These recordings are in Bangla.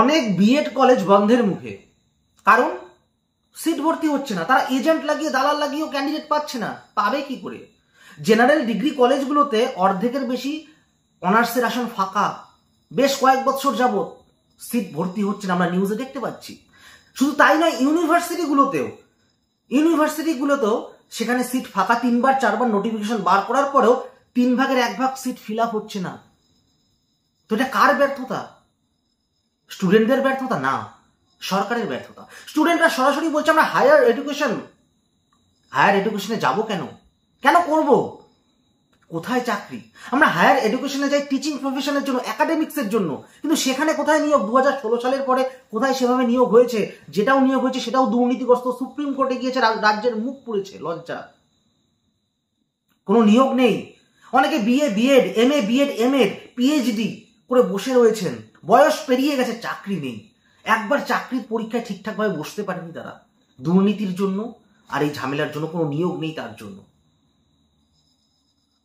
অনেক বিএড কলেজ বন্ধের মুখে কারণ সিট ভর্তি হচ্ছে না তারা এজেন্ট লাগিয়ে দালাল লাগিয়েও ক্যান্ডিডেট পাচ্ছে না পাবে কি করে জেনারেল ডিগ্রি কলেজগুলোতে অর্ধেকের বেশি অনার্সের আসন ফাঁকা বেশ কয়েক বছর যাব সিট ভর্তি হচ্ছে না আমরা নিউজে দেখতে পাচ্ছি শুধু তাই নয় ইউনিভার্সিটিগুলোতেও ইউনিভার্সিটিগুলোতেও সেখানে সিট ফাঁকা তিনবার চারবার নোটিফিকেশন বার করার পরেও তিন ভাগের এক ভাগ সিট ফিল আপ হচ্ছে না তো এটা কার ব্যর্থতা স্টুডেন্টদের ব্যর্থতা না সরকারের ব্যর্থতা স্টুডেন্টরা সরাসরি বলছে আমরা হায়ার এডুকেশন হায়ার এডুকেশনে যাব কেন কেন করব কোথায় চাকরি আমরা হায়ার এডুকেশনে যাই টিচিং প্রফেশনের জন্য একাডেমিক্সের জন্য কিন্তু সেখানে কোথায় নিয়োগ দু সালের পরে কোথায় সেভাবে নিয়োগ হয়েছে যেটাও নিয়োগ হয়েছে সেটাও দুর্নীতিগ্রস্ত সুপ্রিম কোর্টে গিয়েছে রাজ্যের মুখ পুড়েছে লজ্জা কোনো নিয়োগ নেই অনেকে BA BEd M A BEd M Ed PhD করে বসে রয়েছেন বয়স পেরিয়ে গেছে চাকরি নেই একবার চাকরির পরীক্ষায় ঠিকঠাকভাবে বসতে পারেনি তারা দুর্নীতির জন্য আর এই ঝামেলার জন্য কোনো নিয়োগ নেই তার জন্য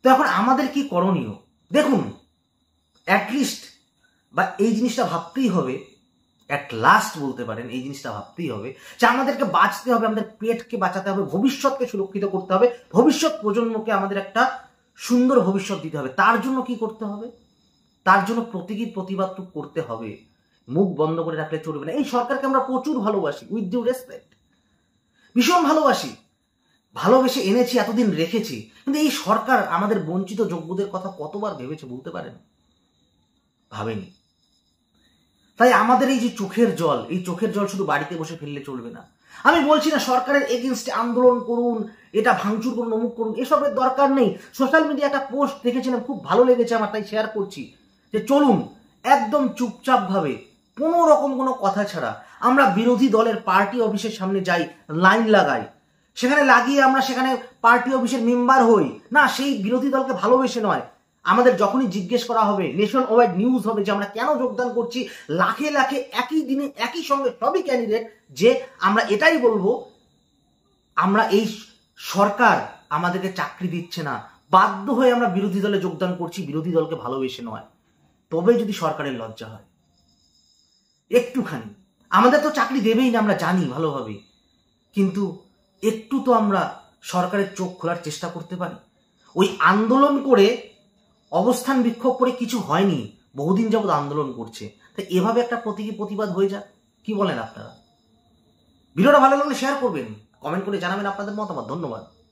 তো এখন আমাদের কি করণীয় দেখুন অ্যাটলিস্ট বা এই জিনিসটা ভাবতেই হবে অ্যাট লাস্ট বলতে পারেন এই জিনিসটা ভাবতেই হবে যে আমাদেরকে বাঁচতে হবে আমাদের পেটকে বাঁচাতে হবে ভবিষ্যৎকে সুরক্ষিত করতে হবে ভবিষ্যৎ প্রজন্মকে আমাদের একটা সুন্দর ভবিষ্যৎ দিতে হবে তার জন্য কি করতে হবে তার জন্য প্রতীকী প্রতিবাদ তো করতে হবে মুখ বন্ধ করে রাখলে চলবে না এই সরকারকে আমরা প্রচুর ভালোবাসি উইথ ডিউ রেসপেক্ট ভীষণ ভালোবাসি ভালোবেসে এনেছি এতদিন রেখেছি কিন্তু এই সরকার আমাদের বঞ্চিত যোগ্যদের কথা কতবার ভেবেছে বলতে পারেন ভাবেনি তাই আমাদের এই যে চোখের জল এই চোখের জল শুধু বাড়িতে বসে ফেললে চলবে না আমি বলছি না সরকারের এগেনস্টে আন্দোলন করুন এটা ভাঙচুর করুন অমুক করুন এসবের দরকার নেই সোশ্যাল মিডিয়া একটা পোস্ট দেখেছিলাম খুব ভালো লেগেছে আমার তাই শেয়ার করছি যে চলুন একদম চুপচাপভাবে কোনো রকম কোনো কথা ছাড়া আমরা বিরোধী দলের পার্টি অফিসের সামনে যাই লাইন লাগাই সেখানে লাগিয়ে আমরা সেখানে পার্টি অফিসের মেম্বার হই না সেই বিরোধী দলকে ভালোবেসে নয় আমাদের যখনই জিজ্ঞেস করা হবে নেশন ওয়াইড নিউজ হবে যে আমরা কেন যোগদান করছি লাখে লাখে একই দিনে একই সঙ্গে সবই ক্যান্ডিডেট যে আমরা এটাই বলবো আমরা এই সরকার আমাদেরকে চাকরি দিচ্ছে না বাধ্য হয়ে আমরা বিরোধী দলে যোগদান করছি বিরোধী দলকে ভালোবেসে নয় তবে যদি সরকারের লজ্জা হয় একটুখানি আমাদের তো চাকরি দেবেই না আমরা জানি ভালোভাবে কিন্তু একটু তো আমরা সরকারের চোখ খোলার চেষ্টা করতে পারি ওই আন্দোলন করে অবস্থান বিক্ষোভ করে কিছু হয়নি বহুদিন যাবৎ আন্দোলন করছে তাই এভাবে একটা প্রতীকী প্রতিবাদ হয়ে যাক কি বলেন আপনারা ভিডিওটা ভালো লাগলে শেয়ার করবেন কমেন্ট করে জানাবেন আপনাদের মতামত ধন্যবাদ